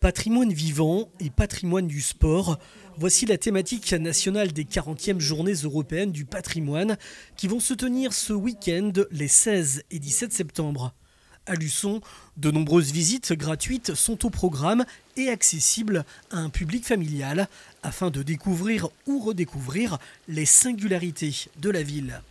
Patrimoine vivant et patrimoine du sport, voici la thématique nationale des 40e journées européennes du patrimoine qui vont se tenir ce week-end les 16 et 17 septembre. À Luçon, de nombreuses visites gratuites sont au programme et accessibles à un public familial afin de découvrir ou redécouvrir les singularités de la ville.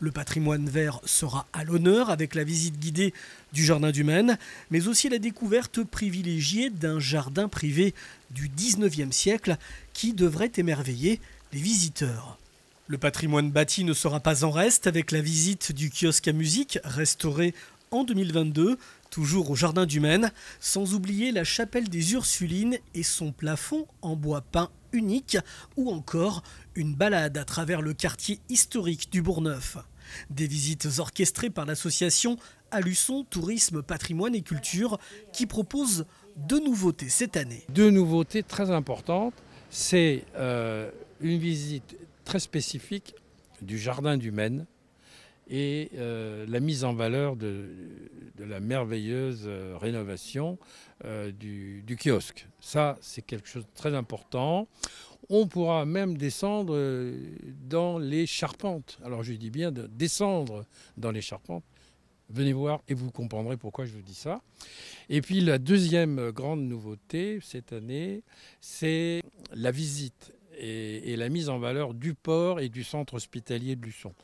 Le patrimoine vert sera à l'honneur avec la visite guidée du Jardin du Maine, mais aussi la découverte privilégiée d'un jardin privé du 19e siècle qui devrait émerveiller les visiteurs. Le patrimoine bâti ne sera pas en reste avec la visite du kiosque à musique restauré en 2022, toujours au Jardin du Maine, sans oublier la chapelle des Ursulines et son plafond en bois peint unique, ou encore une balade à travers le quartier historique du Bourgneuf. Des visites orchestrées par l'association Aluçon Tourisme Patrimoine et Culture qui propose deux nouveautés cette année. Deux nouveautés très importantes, c'est euh, une visite très spécifique du Jardin du Maine, et euh, la mise en valeur de, la merveilleuse euh, rénovation euh, du, kiosque. Ça, c'est quelque chose de très important. On pourra même descendre dans les charpentes. Alors je dis bien de descendre dans les charpentes. Venez voir et vous comprendrez pourquoi je vous dis ça. Et puis la deuxième grande nouveauté cette année, c'est la visite et, et la mise en valeur du port et du centre hospitalier de Luçon.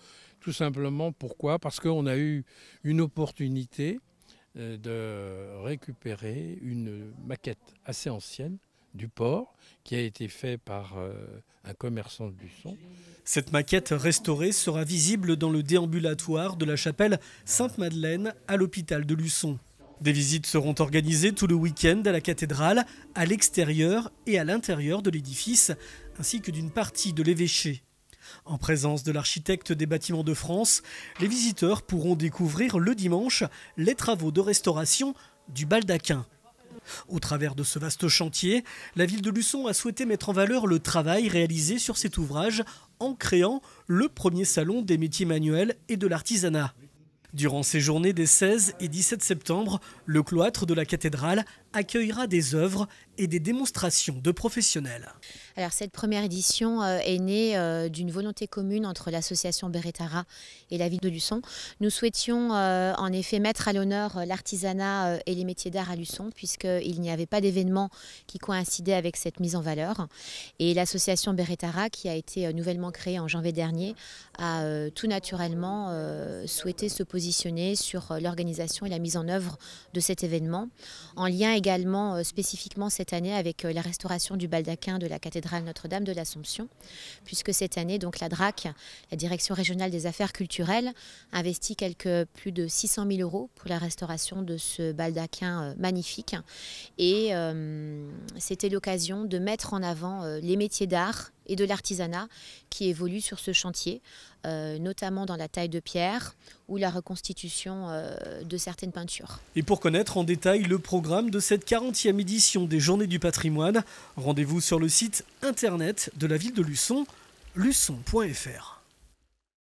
Tout simplement pourquoi Parce qu'on a eu une opportunité euh, de récupérer une maquette assez ancienne du port qui a été faite par euh, un commerçant de Luçon. Cette maquette restaurée sera visible dans le déambulatoire de la chapelle Sainte-Madeleine à l'hôpital de Luçon. Des visites seront organisées tout le week-end à la cathédrale, à l'extérieur et à l'intérieur de l'édifice, ainsi que d'une partie de l'évêché. En présence de l'architecte des bâtiments de France, les visiteurs pourront découvrir le dimanche les travaux de restauration du baldaquin. Au travers de ce vaste chantier, la ville de Luçon a souhaité mettre en valeur le travail réalisé sur cet ouvrage en créant le premier salon des métiers manuels et de l'artisanat. Durant ces journées des 16 et 17 septembre, le cloître de la cathédrale accueillera des œuvres et des démonstrations de professionnels. Alors cette première édition euh, est née euh, d'une volonté commune entre l'association Beretara et la ville de Luçon. Nous souhaitions euh, en effet mettre à l'honneur l'artisanat et les métiers d'art à Luçon puisqu'il n'y avait pas d'événement qui coïncidait avec cette mise en valeur. Et l'association Beretara qui a été nouvellement créée en janvier dernier a tout naturellement souhaité se positionner sur l'organisation et la mise en œuvre de cet événement en lien également euh, spécifiquement cette année avec euh, la restauration du baldaquin de la cathédrale Notre-Dame de l'Assomption, puisque cette année, donc la DRAC, la Direction régionale des affaires culturelles, investit quelques plus de 600 000 euros pour la restauration de ce baldaquin euh, magnifique. Et c'était l'occasion de mettre en avant les métiers d'art et de l'artisanat qui évolue sur ce chantier, euh, notamment dans la taille de pierre ou la reconstitution euh, de certaines peintures. Et pour connaître en détail le programme de cette 40e édition des Journées du patrimoine, rendez-vous sur le site internet de la ville de Luçon, luçon.fr.